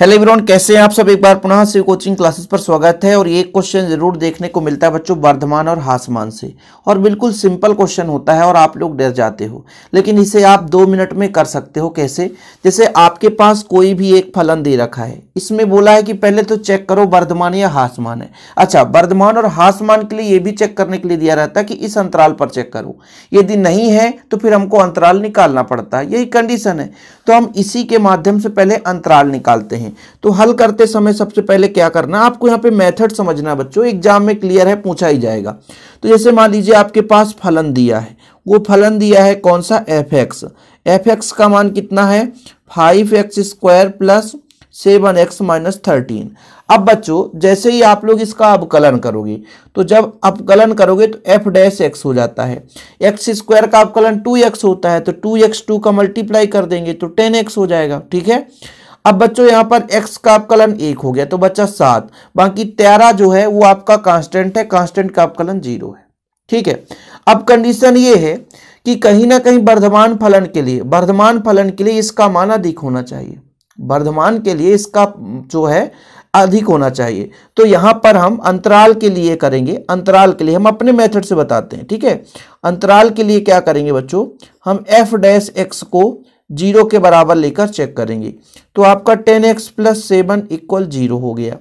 hello everyone कैसे हैं आप सब एक बार पुनः से कोचिंग क्लासेस पर स्वागत है और ये क्वेश्चन जरूर देखने को मिलता है बच्चों वर्धमान और हासमान से और बिल्कुल सिंपल क्वेश्चन होता है और आप लोग डर जाते हो लेकिन इसे आप दो मिनट में कर सकते हो कैसे जैसे आपके पास कोई भी एक फलन दे रखा है इसमें बोला है कि पहले तो चेक करो वर्धमान या हासमान है अच्छा वर्धमान और हासमान के लिए ये भी चेक करने के लिए दिया रहता है कि इस अंतराल पर चेक करो यदि नहीं है तो फिर हमको अंतराल निकालना पड़ता है यही कंडीशन है तो हम इसी के माध्यम से पहले अंतराल निकालते हैं हैं तो हल करते समय सबसे पहले क्या करना आपको यहाँ पे मेथड समझना बच्चों एग्जाम में क्लियर है पूछा ही जाएगा तो जैसे मान लीजिए आपके पास फलन दिया है वो फलन दिया है कौन सा एफ एक्स एफ एक्स का मान कितना है five x square plus seven x minus thirteen अब बच्चों जैसे ही आप लोग इसका अवकलन करोगे तो जब अवकलन करोगे तो एफ डैश एक्स हो जाता है एक्स स्क्वायर का अवकलन टू एक्स होता है तो टू एक्स टू का मल्टीप्लाई कर देंगे तो टेन एक्स हो जाएगा ठीक है अब बच्चों यहाँ पर x का अपकलन एक हो गया तो बच्चा सात बाकी तेरह जो है वो आपका कांस्टेंट है कांस्टेंट का अपकलन जीरो है ठीक है अब कंडीशन ये है कि कहीं ना कहीं वर्धमान फलन के लिए वर्धमान फलन के लिए इसका मान अधिक होना चाहिए वर्धमान के लिए इसका जो है अधिक होना चाहिए तो यहाँ पर हम अंतराल के लिए करेंगे अंतराल के लिए हम अपने मेथड से बताते हैं ठीक है अंतराल के लिए क्या करेंगे बच्चों हम एफ डैश एक्स को जीरो के बराबर लेकर चेक करेंगे तो आपका ten x plus seven equal zero हो गया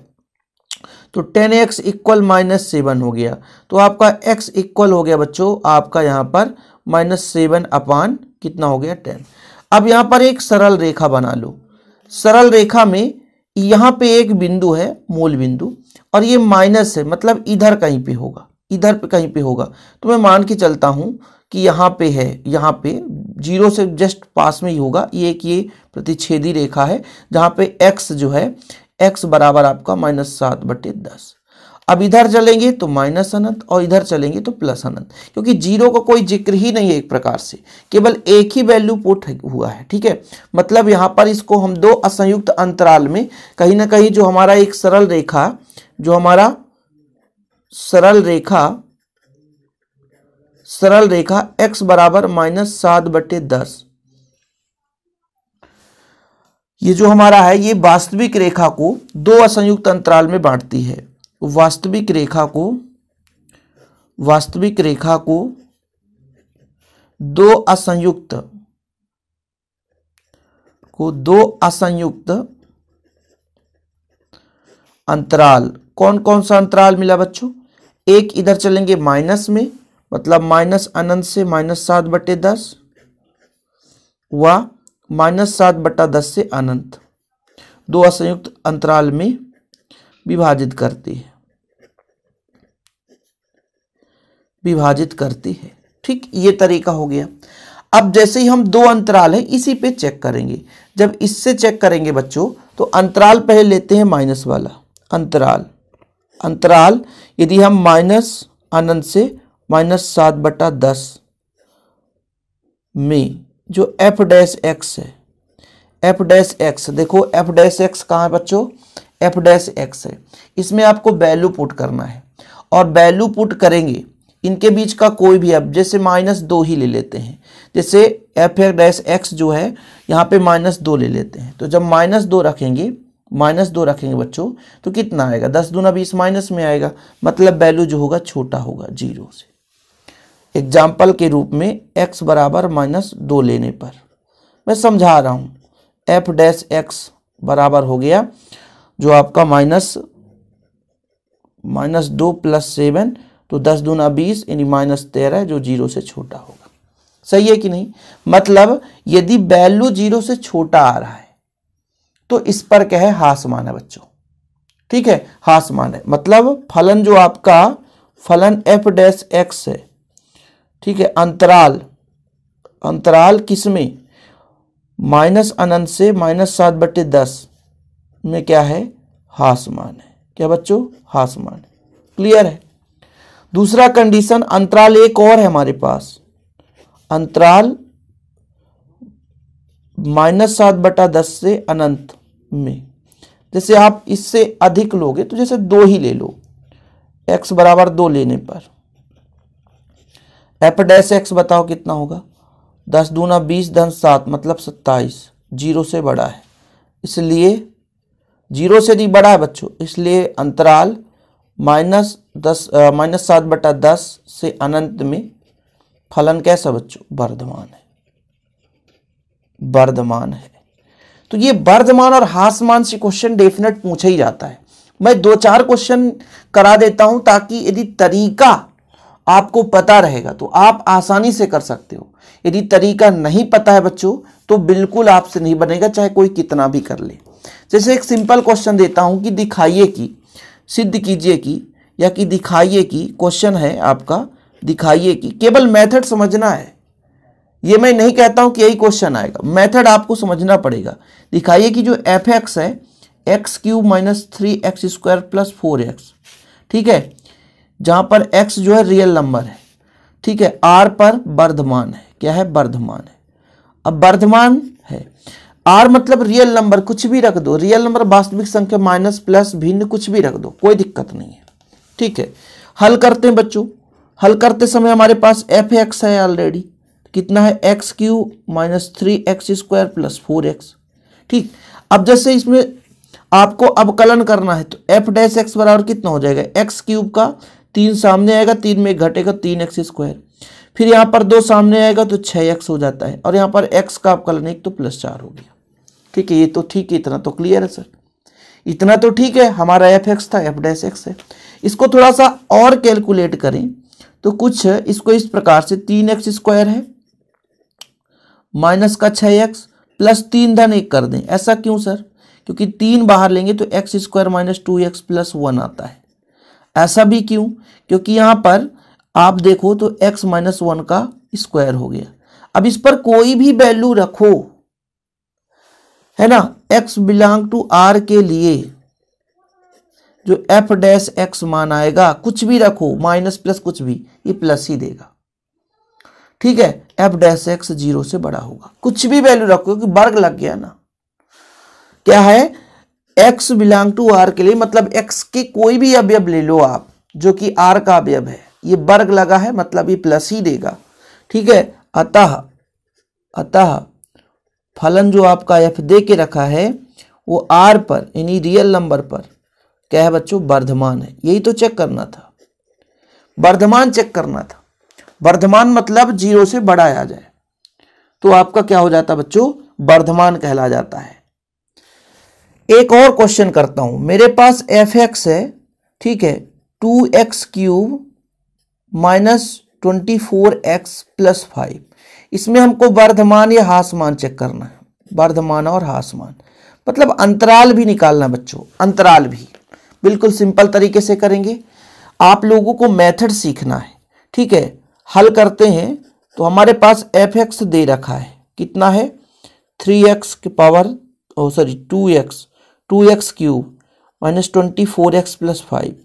तो ten x equal minus seven हो गया तो आपका एक्स इक्वल हो गया बच्चों आपका यहाँ पर माइनस सेवन अपान कितना हो गया टेन अब यहाँ पर एक सरल रेखा बना लो सरल रेखा में यहाँ पे एक बिंदु है मूल बिंदु और ये माइनस है मतलब इधर कहीं पे होगा इधर पे कहीं पे होगा तो मैं मान के चलता हूँ कि यहाँ पे है यहाँ पे जीरो से जस्ट पास में ही होगा ये एक ये प्रतिच्छेदी रेखा है जहाँ पे एक्स जो है एक्स बराबर आपका माइनस सात बटे दस अब इधर चलेंगे तो माइनस अनंत और इधर चलेंगे तो प्लस अनंत क्योंकि जीरो का को कोई जिक्र ही नहीं है एक प्रकार से केवल एक ही वैल्यू पुट हुआ है ठीक है मतलब यहाँ पर इसको हम दो असंयुक्त अंतराल में कहीं ना कहीं जो हमारा एक सरल रेखा जो हमारा सरल रेखा सरल रेखा x बराबर माइनस सात बटे दस ये जो हमारा है ये वास्तविक रेखा को दो असंयुक्त अंतराल में बांटती है वास्तविक रेखा को वास्तविक रेखा को दो असंयुक्त को दो असंयुक्त अंतराल कौन कौन सा अंतराल मिला बच्चों एक इधर चलेंगे माइनस में मतलब माइनस अनंत से माइनस सात बटे दस व माइनस सात बटा दस से अनंत दो असंयुक्त अंतराल में विभाजित करती है विभाजित करती है ठीक ये तरीका हो गया अब जैसे ही हम दो अंतराल है इसी पे चेक करेंगे जब इससे चेक करेंगे बच्चों तो अंतराल पहले लेते हैं माइनस वाला अंतराल अंतराल यदि हम माइनस अनंत से माइनस सात बटा दस में जो एफ डैश एक्स है एफ डैश एक्स देखो एफ डैश एक्स कहाँ है बच्चों एफ डैश एक्स है इसमें आपको वैल्यू पुट करना है और वैल्यू पुट करेंगे इनके बीच का कोई भी अब जैसे माइनस दो ही ले लेते हैं जैसे एफ डैश एक्स जो है यहाँ पे माइनस दो ले लेते हैं तो जब माइनस दो रखेंगे माइनस दो रखेंगे बच्चों तो कितना आएगा दस दूना बीस माइनस में आएगा मतलब वैल्यू जो होगा छोटा होगा जीरो से एग्जाम्पल के रूप में एक्स बराबर माइनस दो लेने पर मैं समझा रहा हूँ एफ डैश एक्स बराबर हो गया जो आपका माइनस माइनस दो प्लस सेवन तो दस दूना बीस यानी माइनस तेरह जो जीरो से छोटा होगा सही है कि नहीं मतलब यदि वैल्यू जीरो से छोटा आ रहा है तो इस पर क्या है हासमान है बच्चों ठीक है हासमान है मतलब फलन जो आपका फलन एफ डैश एक्स है ठीक है अंतराल अंतराल किसमें माइनस अनंत से माइनस सात बटे दस में क्या है हासमान है क्या बच्चों हासमान है क्लियर है दूसरा कंडीशन अंतराल एक और है हमारे पास अंतराल माइनस सात बटा दस से अनंत में जैसे आप इससे अधिक लोगे तो जैसे दो ही ले लो एक्स बराबर दो लेने पर एफ डैश एक्स बताओ कितना होगा दस दूना बीस धन सात मतलब सत्ताईस जीरो से बड़ा है इसलिए जीरो से भी बड़ा है बच्चों इसलिए अंतराल माइनस दस माइनस सात बटा दस से अनंत में फलन कैसा बच्चों वर्धमान है वर्धमान है तो ये वर्धमान और हासमान से क्वेश्चन डेफिनेट पूछा ही जाता है मैं दो चार क्वेश्चन करा देता हूं ताकि यदि तरीका आपको पता रहेगा तो आप आसानी से कर सकते हो यदि तरीका नहीं पता है बच्चों तो बिल्कुल आपसे नहीं बनेगा चाहे कोई कितना भी कर ले जैसे एक सिंपल क्वेश्चन देता हूं कि दिखाइए कि सिद्ध कीजिए कि या कि दिखाइए कि क्वेश्चन है आपका दिखाइए कि केवल मेथड समझना है ये मैं नहीं कहता हूं कि यही क्वेश्चन आएगा मेथड आपको समझना पड़ेगा दिखाइए कि जो एफ एक्स है x cube minus three x square plus four x ठीक है जहां पर एक्स जो है रियल नंबर है ठीक है आर पर वर्धमान है क्या है वर्धमान है अब वर्धमान है आर मतलब रियल नंबर कुछ भी रख दो रियल नंबर वास्तविक संख्या माइनस प्लस भिन्न कुछ भी रख दो कोई दिक्कत नहीं है ठीक है हल करते हैं बच्चों हल करते समय हमारे पास एफ एक्स है ऑलरेडी कितना है x cube minus three x square plus four x ठीक अब जैसे इसमें आपको अवकलन करना है तो एफ डैश एक्स बराबर कितना हो जाएगा एक्स क्यूब का तीन सामने आएगा तीन में घटेगा तीन एक्स स्क्वायर फिर यहाँ पर दो सामने आएगा तो छः एक्स हो जाता है और यहाँ पर एक्स का अवकलन एक तो प्लस चार हो गया ठीक है ये तो ठीक है इतना तो क्लियर है सर इतना तो ठीक है हमारा एफ एक्स था एफ डैश एक्स है इसको थोड़ा सा और कैलकुलेट करें तो कुछ इसको इस प्रकार से तीन एक्स स्क्वायर है माइनस का छः एक्स प्लस तीन धन एक कर दें ऐसा क्यों सर क्योंकि तीन बाहर लेंगे तो x square minus two x plus one आता है ऐसा भी क्यों क्योंकि यहाँ पर आप देखो तो एक्स माइनस वन का स्क्वायर हो गया अब इस पर कोई भी वैल्यू रखो है ना एक्स बिलोंग टू आर के लिए जो एफ डैश एक्स मान आएगा कुछ भी रखो माइनस प्लस कुछ भी ये प्लस ही देगा ठीक है एफ डैश एक्स जीरो से बड़ा होगा कुछ भी वैल्यू रखो क्योंकि वर्ग लग गया ना क्या है एक्स बिलोंग टू आर के लिए मतलब एक्स के कोई भी अवयव ले लो आप जो कि आर का अवयव है ये वर्ग लगा है मतलब ये प्लस ही देगा ठीक है अतः अतः फलन जो आपका एफ दे के रखा है वो आर पर यानी रियल नंबर पर क्या है बच्चों वर्धमान है यही तो चेक करना था वर्धमान चेक करना था वर्धमान मतलब जीरो से बड़ा आ जाए तो आपका क्या हो जाता बच्चों वर्धमान कहला जाता है एक और क्वेश्चन करता हूं मेरे पास एफ एक्स है ठीक है two x cube minus twenty four x plus five इसमें हमको वर्धमान या हासमान चेक करना है वर्धमान और हासमान मतलब अंतराल भी निकालना बच्चों अंतराल भी बिल्कुल सिंपल तरीके से करेंगे आप लोगों को मेथड सीखना है ठीक है हल करते हैं तो हमारे पास एफ एक्स दे रखा है कितना है थ्री एक्स के power oh sorry two x two x cube minus twenty four x plus five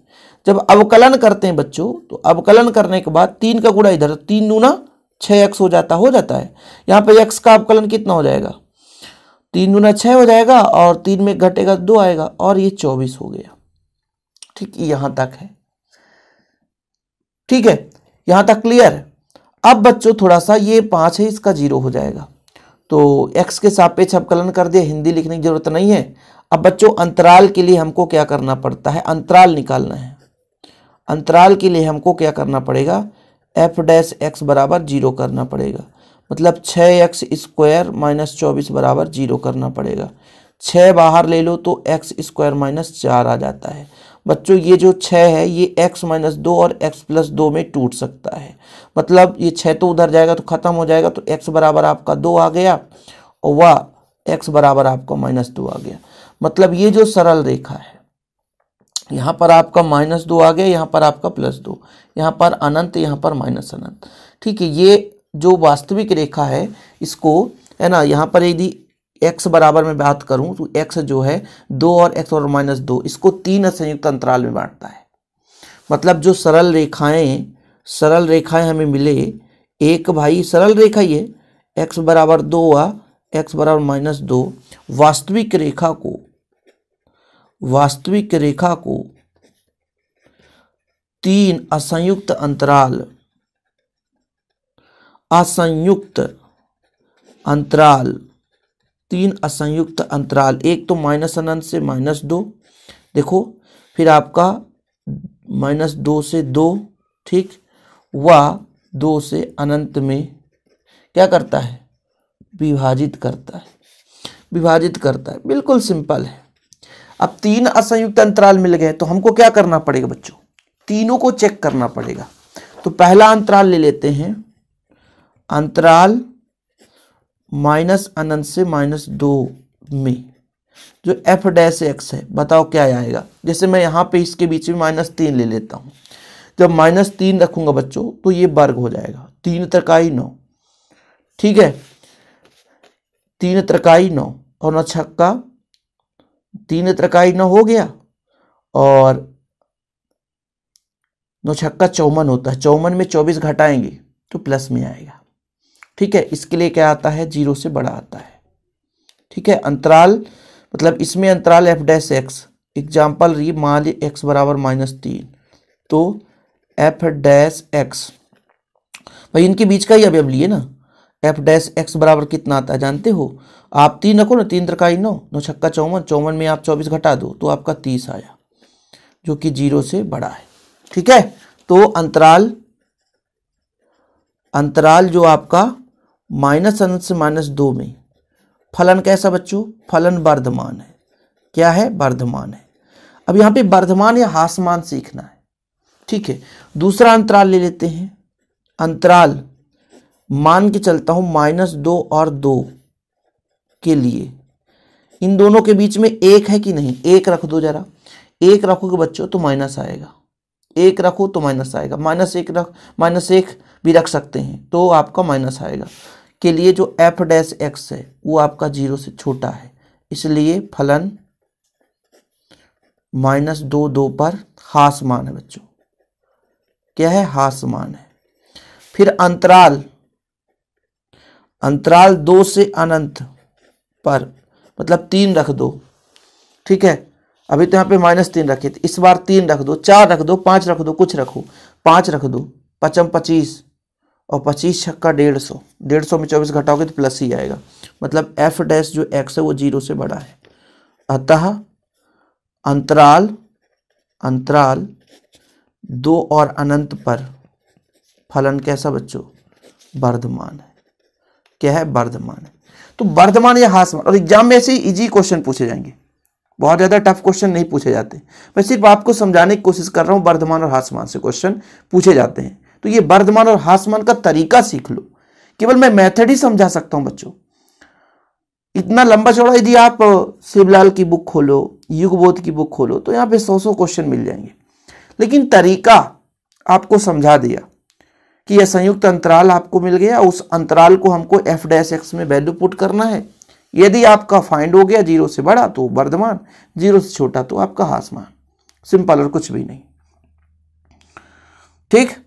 जब अवकलन करते हैं बच्चों तो अवकलन करने के बाद तीन का गुणा इधर तीन दूना छः एक्स हो जाता हो जाता है यहाँ पर एक्स का अवकलन कितना हो जाएगा तीन दूना छः हो जाएगा और तीन में घटेगा दो आएगा और ये चौबीस हो गया ठीक यहाँ तक है ठीक है यहाँ तक क्लियर अब बच्चों थोड़ा सा ये पाँच है इसका जीरो हो जाएगा तो एक्स के सापेक्ष अवकलन कर दिया हिंदी लिखने की जरूरत नहीं है अब बच्चों अंतराल के लिए हमको क्या करना पड़ता है अंतराल निकालना है अंतराल के लिए हमको क्या करना पड़ेगा एफ डैश एक्स बराबर जीरो करना पड़ेगा मतलब छः एक्स स्क्वायर माइनस चौबीस बराबर जीरो करना पड़ेगा छः बाहर ले लो तो एक्स स्क्वायर माइनस चार आ जाता है बच्चों ये जो छः है ये एक्स माइनस दो और एक्स प्लस दो में टूट सकता है मतलब ये छः तो उधर जाएगा तो ख़त्म हो जाएगा तो एक्स बराबर आपका दो आ गया और वह एक्स बराबर आपका माइनस दो आ गया मतलब ये जो सरल रेखा है यहाँ पर आपका माइनस दो आ गया यहाँ पर आपका प्लस दो यहाँ पर अनंत यहाँ पर माइनस अनंत ठीक है ये जो वास्तविक रेखा है इसको है ना यहाँ पर यदि एक्स बराबर में बात करूं तो एक्स जो है दो और एक्स और माइनस दो इसको तीन संयुक्त अंतराल में बांटता है मतलब जो सरल रेखाएं सरल रेखाएं हमें मिले एक भाई सरल रेखा ये एक्स बराबर दो व एक्स बराबर माइनस दो वास्तविक रेखा को वास्तविक रेखा को तीन असंयुक्त अंतराल असंयुक्त अंतराल तीन असंयुक्त अंतराल एक तो माइनस अनंत से माइनस दो देखो फिर आपका माइनस दो से दो ठीक व दो से अनंत में क्या करता है विभाजित करता है विभाजित करता है बिल्कुल सिंपल है अब तीन असंयुक्त अंतराल मिल गए तो हमको क्या करना पड़ेगा बच्चों तीनों को चेक करना पड़ेगा तो पहला अंतराल ले लेते हैं अंतराल माइनस अनंत से माइनस दो में जो एफ डैश एक्स है बताओ क्या आएगा जैसे मैं यहाँ पे इसके बीच में माइनस तीन ले लेता हूँ जब माइनस तीन रखूंगा बच्चों तो ये वर्ग हो जाएगा तीन तरकाई नौ ठीक है तीन त्रकाई नौ और न छक्का तीन त्रकाई नौ हो गया और नौ छक्का चौवन होता है चौवन में चौबीस घटाएंगे तो प्लस में आएगा ठीक है इसके लिए क्या आता है जीरो से बड़ा आता है ठीक है अंतराल मतलब इसमें अंतराल एफ डैश एक्स एग्जाम्पल रही मान ली एक्स बराबर माइनस तीन तो एफ डैश एक्स भाई इनके बीच का ही अभी अब लिए ना एफ डैश एक्स बराबर कितना आता है जानते हो आप तीन रखो ना तीन तरकाई नौ नौ छक्का चौवन चौवन में आप चौबीस घटा दो तो आपका तीस आया जो कि जीरो से बड़ा है ठीक है तो अंतराल अंतराल जो आपका माइनस अनंत से माइनस दो में फलन कैसा बच्चों फलन वर्धमान है क्या है वर्धमान है अब यहाँ पे वर्धमान या हासमान सीखना है ठीक है दूसरा अंतराल ले लेते हैं अंतराल मान के चलता हूँ माइनस दो और दो के लिए इन दोनों के बीच में एक है कि नहीं एक रख दो जरा एक रखोगे बच्चों तो माइनस आएगा एक रखो तो माइनस आएगा माइनस एक रख माइनस एक भी रख सकते हैं तो आपका माइनस आएगा के लिए जो एफ डैश एक्स है वो आपका जीरो से छोटा है इसलिए फलन माइनस दो दो पर हासमान है बच्चों क्या है हासमान है फिर अंतराल अंतराल दो से अनंत पर मतलब तीन रख दो ठीक है अभी तो यहां पे माइनस तीन रखे थे इस बार तीन रख दो चार रख दो पांच रख दो कुछ रखो पांच रख दो पचम पच्चीस और पच्चीस छक्का डेढ़ सौ डेढ़ सौ में चौबीस घटाओगे तो प्लस ही आएगा मतलब एफ डैश जो एक्स है वो जीरो से बड़ा है अतः अंतराल अंतराल दो और अनंत पर फलन कैसा बच्चों वर्धमान है क्या है वर्धमान है तो वर्धमान या हासमान और एग्जाम में ऐसे इजी क्वेश्चन पूछे जाएंगे बहुत ज़्यादा टफ क्वेश्चन नहीं पूछे जाते मैं सिर्फ आपको समझाने की कोशिश कर रहा हूँ वर्धमान और हासमान से क्वेश्चन पूछे जाते हैं तो ये वर्धमान और हासमान का तरीका सीख लो केवल मैं मेथड ही समझा सकता हूं बच्चों इतना लंबा चौड़ा यदि आप शिवलाल की बुक खोलो युगबोध की बुक खोलो तो यहां पे सौ सौ क्वेश्चन मिल जाएंगे लेकिन तरीका आपको समझा दिया कि यह संयुक्त अंतराल आपको मिल गया उस अंतराल को हमको एफ डैश एक्स में वैल्यू पुट करना है यदि आपका फाइंड हो गया जीरो से बड़ा तो वर्धमान जीरो से छोटा तो आपका हासमान सिंपल और कुछ भी नहीं ठीक